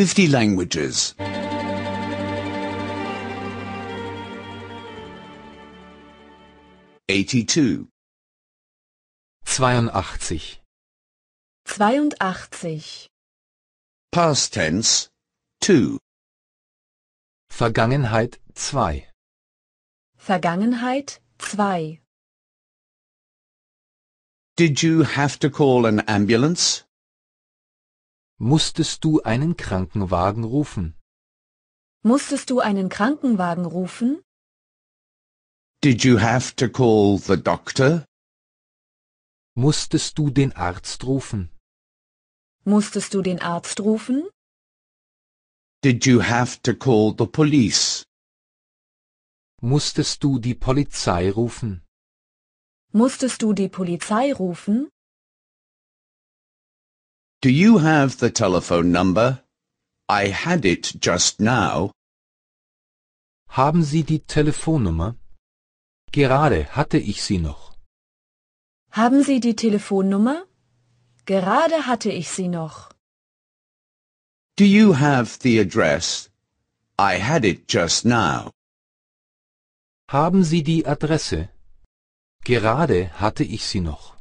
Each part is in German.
50 languages. 82. 82. Past tense 2. Vergangenheit 2. Vergangenheit 2. Did you have to call an ambulance? Musstest du einen Krankenwagen rufen? Musstest du einen Krankenwagen rufen? Did you have to call the doctor? Musstest du den Arzt rufen? Musstest du den Arzt rufen? Did you have to call the police? Musstest du die Polizei rufen? Musstest du die Polizei rufen? Do you have the telephone number? I had it just now. Haben Sie die Telefonnummer? Gerade hatte ich sie noch. Haben Sie die Telefonnummer? Gerade hatte ich sie noch. Do you have the address? I had it just now. Haben Sie die Adresse? Gerade hatte ich sie noch.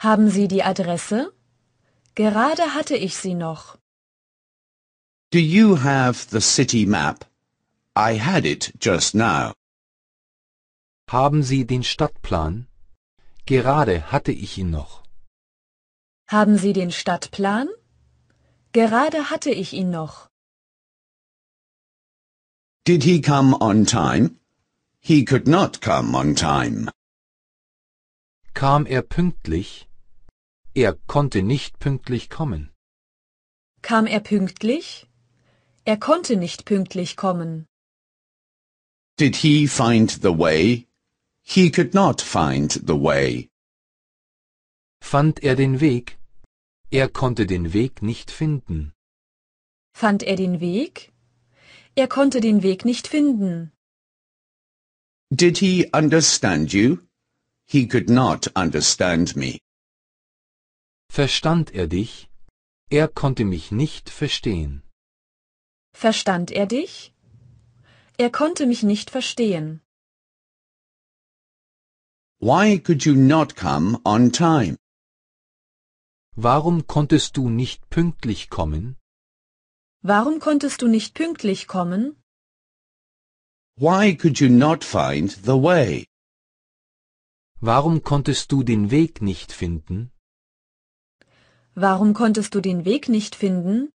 Haben Sie die Adresse? Gerade hatte ich sie noch. Do you have the city map? I had it just now. Haben Sie den Stadtplan? Gerade hatte ich ihn noch. Haben Sie den Stadtplan? Gerade hatte ich ihn noch. Did he come on time? He could not come on time. Kam er pünktlich? Er konnte nicht pünktlich kommen. Kam er pünktlich? Er konnte nicht pünktlich kommen. Did he find the way? He could not find the way. Fand er den Weg? Er konnte den Weg nicht finden. Fand er den Weg? Er konnte den Weg nicht finden. Did he understand you? He could not understand me. Verstand er dich? Er konnte mich nicht verstehen. Verstand er dich? Er konnte mich nicht verstehen. Why could you not come on time? Warum konntest du nicht pünktlich kommen? Warum konntest du nicht pünktlich kommen? Why could you not find the way? Warum konntest du den Weg nicht finden? Warum konntest du den Weg nicht finden?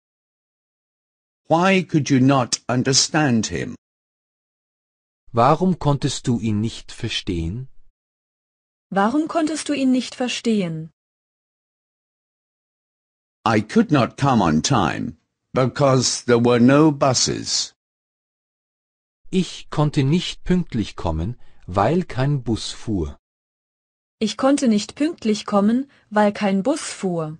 Why could you not understand him? Warum konntest du ihn nicht verstehen? Warum konntest du ihn nicht verstehen? I could not come on time because there were no buses. Ich konnte nicht pünktlich kommen, weil kein Bus fuhr. Ich konnte nicht pünktlich kommen, weil kein Bus fuhr.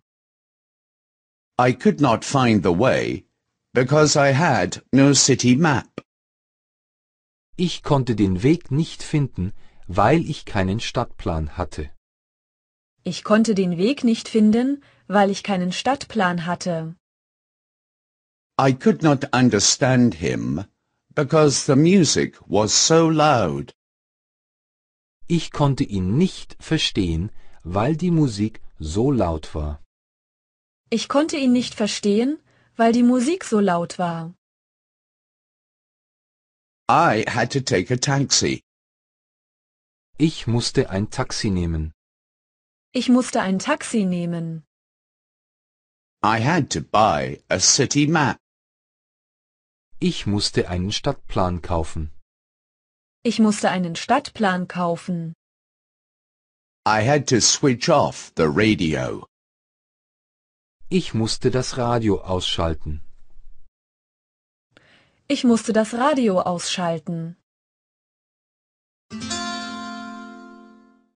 I could not find the way because I had no city map. Ich konnte den Weg nicht finden, weil ich keinen Stadtplan hatte. Ich konnte den Weg nicht finden, weil ich keinen Stadtplan hatte. I could not understand him because the music was so loud. Ich konnte ihn nicht verstehen, weil die Musik so laut war. Ich konnte ihn nicht verstehen, weil die Musik so laut war. I had to take a taxi. Ich musste ein Taxi nehmen. Ich musste ein Taxi nehmen. I had to buy a city map. Ich musste einen Stadtplan kaufen. Ich musste einen Stadtplan kaufen. I had to switch off the radio. Ich musste das Radio ausschalten. Ich musste das Radio ausschalten.